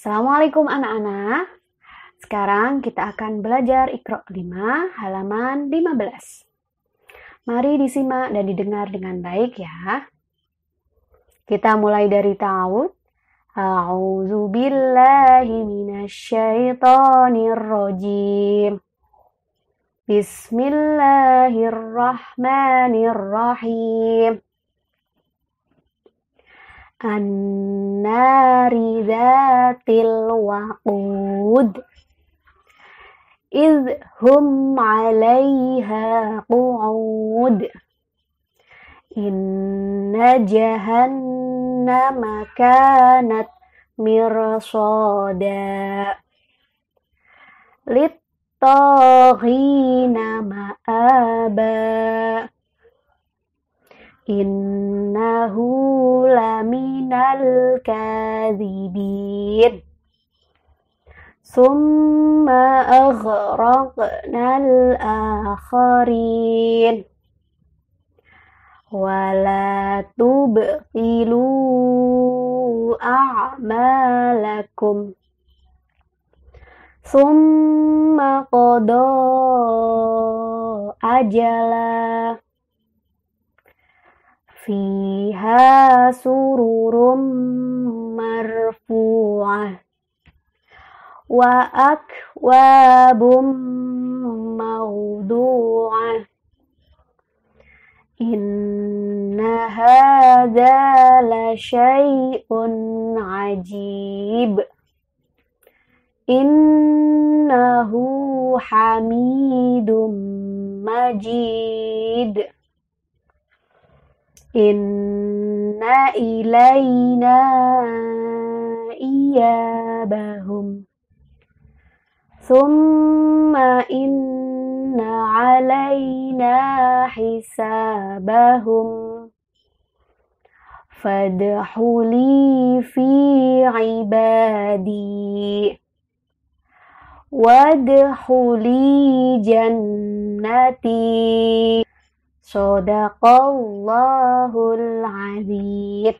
Assalamualaikum anak-anak. Sekarang kita akan belajar Iqra 5 halaman 15. Mari disimak dan didengar dengan baik ya. Kita mulai dari ta'awud. A'udzu billahi minasyaitonir rajim. Bismillahirrahmanirrahim. النار ذات الوقود إذ هم عليها قعود إن جهنم كانت مرصادا للطاغين مآبا innahu laminal kadhibin summa aghraqnal akharin wala tubtilu a'malakum summa qada ajalah فيها سرر مرفوعة وأكواب موضوعة إن هذا لشيء عجيب إنه حميد مجيد إن إلينا إيابهم ثم إن علينا حسابهم لي في عبادي لي جنتي Sodaqallahul azim.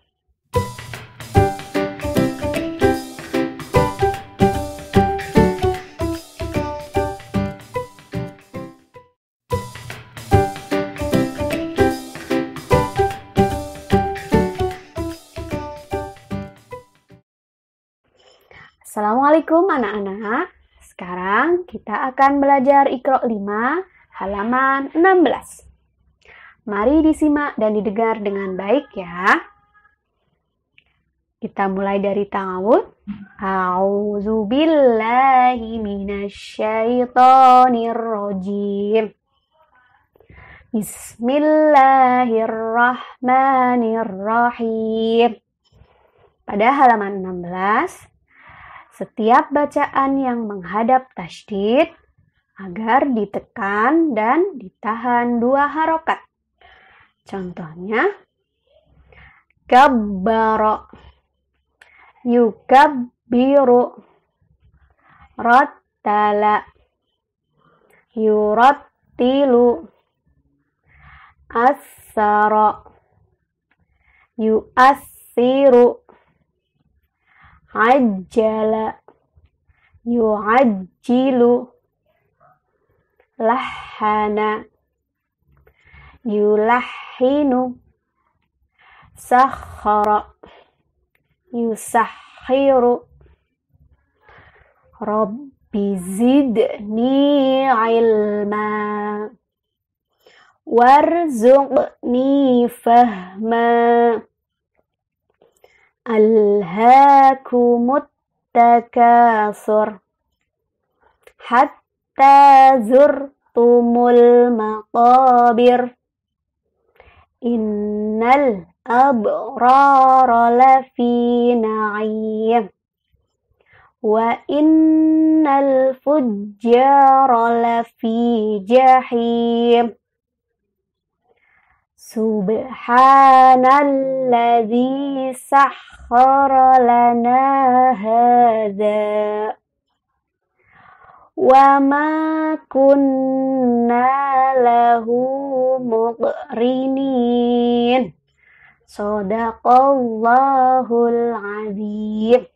Assalamualaikum anak-anak. Sekarang kita akan belajar Iqra 5 halaman 16. Mari disimak dan didengar dengan baik ya. Kita mulai dari ta'awud. A'udzu billahi Bismillahirrahmanirrahim. Pada halaman 16, setiap bacaan yang menghadap tasdid agar ditekan dan ditahan dua harokat. Contohnya, gabbaro, yukabbiru, rattala, yurattilu, asara, yuassiru, ajjala, yuajjilu, lahana, يلحن سخر يسحر رب زدني علما وارزقني فهما ألهاكم التكاثر حتى زرتم المقابر إن الأبرار لفي نعيم وإن الفجار لفي جحيم سبحان الذي سخر لنا هذا وما كنا له mukrinin. Sadaqallahul azim.